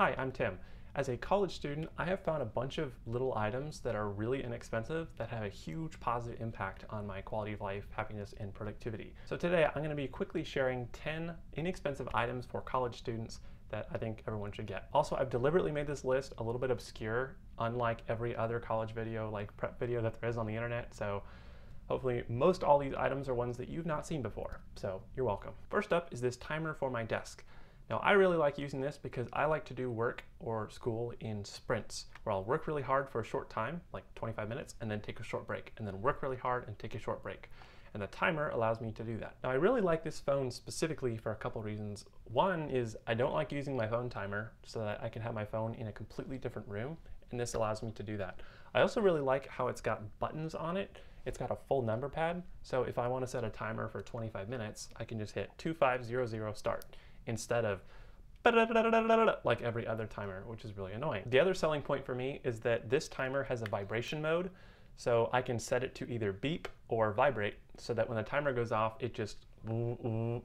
Hi, I'm Tim. As a college student, I have found a bunch of little items that are really inexpensive that have a huge positive impact on my quality of life, happiness, and productivity. So today I'm going to be quickly sharing 10 inexpensive items for college students that I think everyone should get. Also, I've deliberately made this list a little bit obscure, unlike every other college video, like prep video that there is on the internet. So Hopefully most all these items are ones that you've not seen before, so you're welcome. First up is this timer for my desk. Now I really like using this because I like to do work or school in sprints where I'll work really hard for a short time, like 25 minutes, and then take a short break, and then work really hard and take a short break. And the timer allows me to do that. Now I really like this phone specifically for a couple reasons. One is I don't like using my phone timer so that I can have my phone in a completely different room, and this allows me to do that. I also really like how it's got buttons on it it's got a full number pad. So if I want to set a timer for 25 minutes, I can just hit 2500 start instead of like every other timer, which is really annoying. The other selling point for me is that this timer has a vibration mode, so I can set it to either beep or vibrate so that when the timer goes off, it just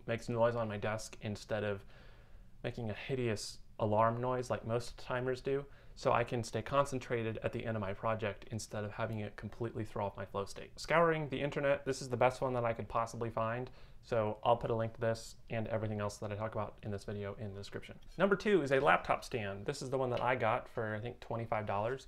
makes noise on my desk instead of making a hideous alarm noise like most timers do so I can stay concentrated at the end of my project instead of having it completely throw off my flow state. Scouring the internet, this is the best one that I could possibly find. So I'll put a link to this and everything else that I talk about in this video in the description. Number two is a laptop stand. This is the one that I got for I think $25.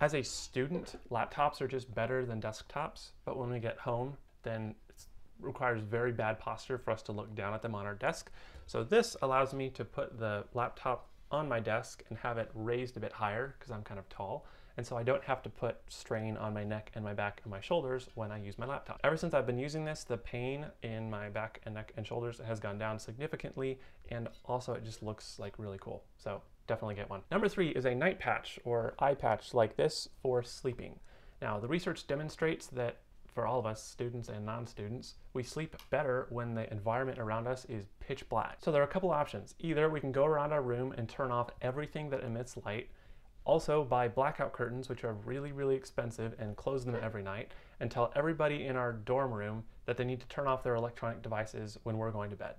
As a student, laptops are just better than desktops, but when we get home, then it requires very bad posture for us to look down at them on our desk. So this allows me to put the laptop on my desk and have it raised a bit higher because I'm kind of tall. And so I don't have to put strain on my neck and my back and my shoulders when I use my laptop. Ever since I've been using this, the pain in my back and neck and shoulders has gone down significantly. And also it just looks like really cool. So definitely get one. Number three is a night patch or eye patch like this for sleeping. Now the research demonstrates that for all of us, students and non-students, we sleep better when the environment around us is pitch black. So there are a couple options. Either we can go around our room and turn off everything that emits light, also buy blackout curtains, which are really, really expensive, and close them every night, and tell everybody in our dorm room that they need to turn off their electronic devices when we're going to bed.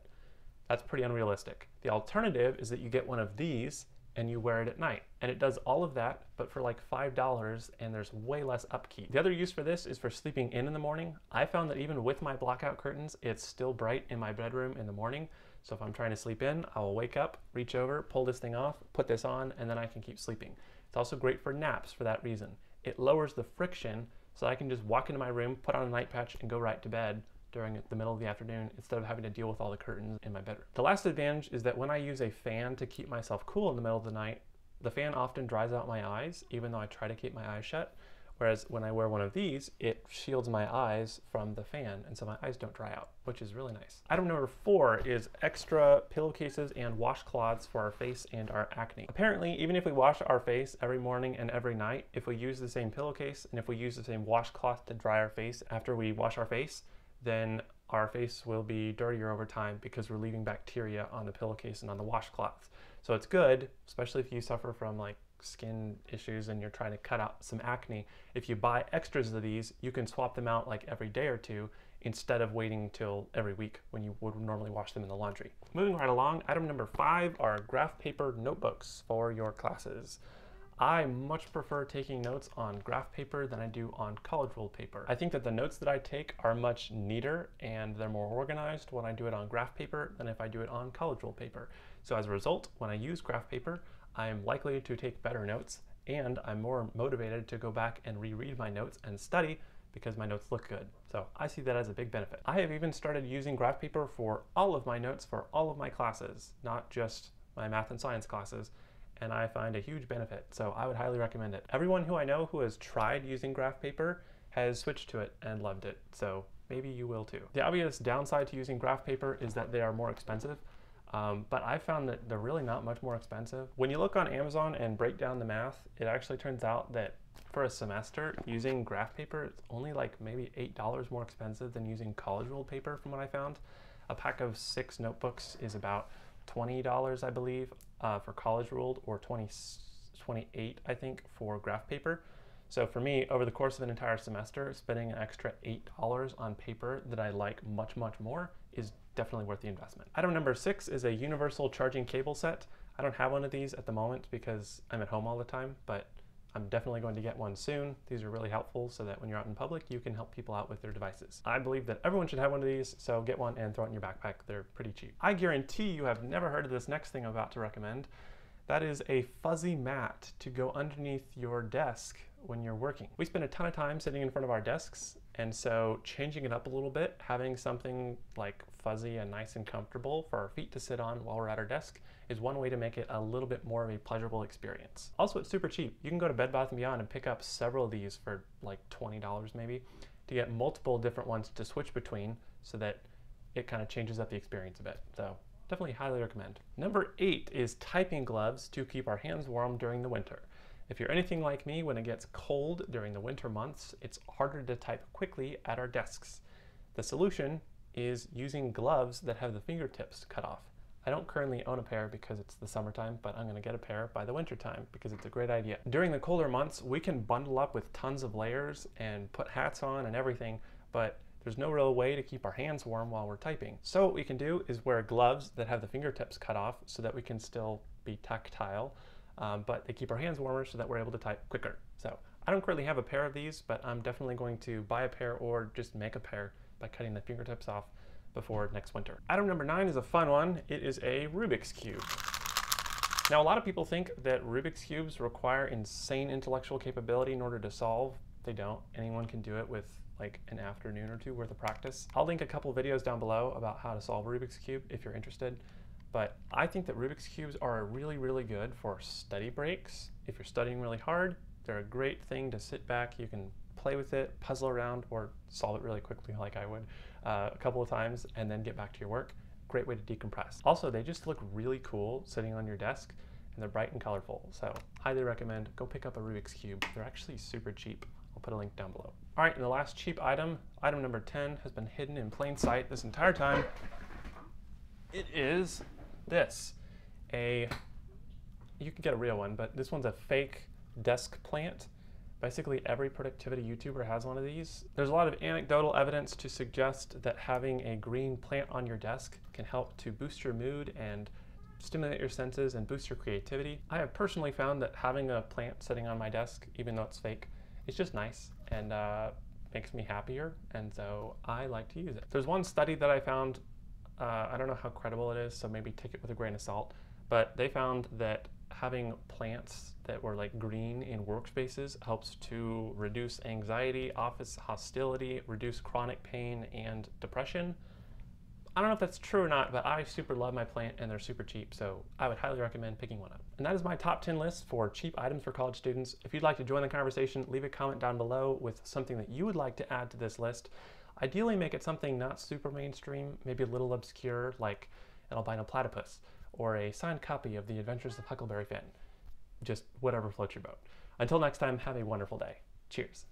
That's pretty unrealistic. The alternative is that you get one of these, and you wear it at night. And it does all of that, but for like $5 and there's way less upkeep. The other use for this is for sleeping in in the morning. I found that even with my blackout curtains, it's still bright in my bedroom in the morning. So if I'm trying to sleep in, I will wake up, reach over, pull this thing off, put this on, and then I can keep sleeping. It's also great for naps for that reason. It lowers the friction so I can just walk into my room, put on a night patch, and go right to bed during the middle of the afternoon instead of having to deal with all the curtains in my bedroom. The last advantage is that when I use a fan to keep myself cool in the middle of the night, the fan often dries out my eyes, even though I try to keep my eyes shut. Whereas when I wear one of these, it shields my eyes from the fan, and so my eyes don't dry out, which is really nice. Item number four is extra pillowcases and washcloths for our face and our acne. Apparently, even if we wash our face every morning and every night, if we use the same pillowcase and if we use the same washcloth to dry our face after we wash our face, then our face will be dirtier over time because we're leaving bacteria on the pillowcase and on the washcloths. So it's good, especially if you suffer from like skin issues and you're trying to cut out some acne. If you buy extras of these, you can swap them out like every day or two instead of waiting till every week when you would normally wash them in the laundry. Moving right along, item number five are graph paper notebooks for your classes. I much prefer taking notes on graph paper than I do on college roll paper. I think that the notes that I take are much neater and they're more organized when I do it on graph paper than if I do it on college roll paper. So as a result, when I use graph paper, I am likely to take better notes and I'm more motivated to go back and reread my notes and study because my notes look good. So I see that as a big benefit. I have even started using graph paper for all of my notes for all of my classes, not just my math and science classes and I find a huge benefit, so I would highly recommend it. Everyone who I know who has tried using graph paper has switched to it and loved it, so maybe you will too. The obvious downside to using graph paper is that they are more expensive, um, but I found that they're really not much more expensive. When you look on Amazon and break down the math, it actually turns out that for a semester using graph paper, it's only like maybe $8 more expensive than using college ruled paper from what I found. A pack of six notebooks is about $20, I believe, uh, for college ruled or 20, 28, I think, for graph paper. So for me, over the course of an entire semester, spending an extra $8 on paper that I like much, much more is definitely worth the investment. Item number six is a universal charging cable set. I don't have one of these at the moment because I'm at home all the time, but I'm definitely going to get one soon. These are really helpful so that when you're out in public, you can help people out with their devices. I believe that everyone should have one of these, so get one and throw it in your backpack. They're pretty cheap. I guarantee you have never heard of this next thing I'm about to recommend. That is a fuzzy mat to go underneath your desk when you're working. We spend a ton of time sitting in front of our desks, and so changing it up a little bit, having something like fuzzy and nice and comfortable for our feet to sit on while we're at our desk is one way to make it a little bit more of a pleasurable experience. Also, it's super cheap. You can go to Bed Bath & Beyond and pick up several of these for like $20 maybe to get multiple different ones to switch between so that it kind of changes up the experience a bit. So definitely highly recommend. Number eight is typing gloves to keep our hands warm during the winter. If you're anything like me, when it gets cold during the winter months, it's harder to type quickly at our desks. The solution is using gloves that have the fingertips cut off. I don't currently own a pair because it's the summertime, but I'm gonna get a pair by the wintertime because it's a great idea. During the colder months, we can bundle up with tons of layers and put hats on and everything, but there's no real way to keep our hands warm while we're typing. So what we can do is wear gloves that have the fingertips cut off so that we can still be tactile um, but they keep our hands warmer so that we're able to type quicker. So I don't currently have a pair of these, but I'm definitely going to buy a pair or just make a pair by cutting the fingertips off before next winter. Item number nine is a fun one. It is a Rubik's Cube. Now, a lot of people think that Rubik's Cubes require insane intellectual capability in order to solve. They don't. Anyone can do it with like an afternoon or two worth of practice. I'll link a couple videos down below about how to solve a Rubik's Cube if you're interested. But I think that Rubik's Cubes are really, really good for study breaks. If you're studying really hard, they're a great thing to sit back. You can play with it, puzzle around, or solve it really quickly like I would uh, a couple of times and then get back to your work. Great way to decompress. Also, they just look really cool sitting on your desk and they're bright and colorful. So highly recommend go pick up a Rubik's Cube. They're actually super cheap. I'll put a link down below. All right, and the last cheap item, item number 10, has been hidden in plain sight this entire time. It is this? A, you can get a real one, but this one's a fake desk plant. Basically every productivity YouTuber has one of these. There's a lot of anecdotal evidence to suggest that having a green plant on your desk can help to boost your mood and stimulate your senses and boost your creativity. I have personally found that having a plant sitting on my desk, even though it's fake, it's just nice and uh, makes me happier, and so I like to use it. There's one study that I found uh, I don't know how credible it is, so maybe take it with a grain of salt, but they found that having plants that were like green in workspaces helps to reduce anxiety, office hostility, reduce chronic pain and depression. I don't know if that's true or not, but I super love my plant and they're super cheap, so I would highly recommend picking one up. And that is my top 10 list for cheap items for college students. If you'd like to join the conversation, leave a comment down below with something that you would like to add to this list. Ideally make it something not super mainstream, maybe a little obscure, like an albino platypus, or a signed copy of The Adventures of Huckleberry Finn. Just whatever floats your boat. Until next time, have a wonderful day. Cheers.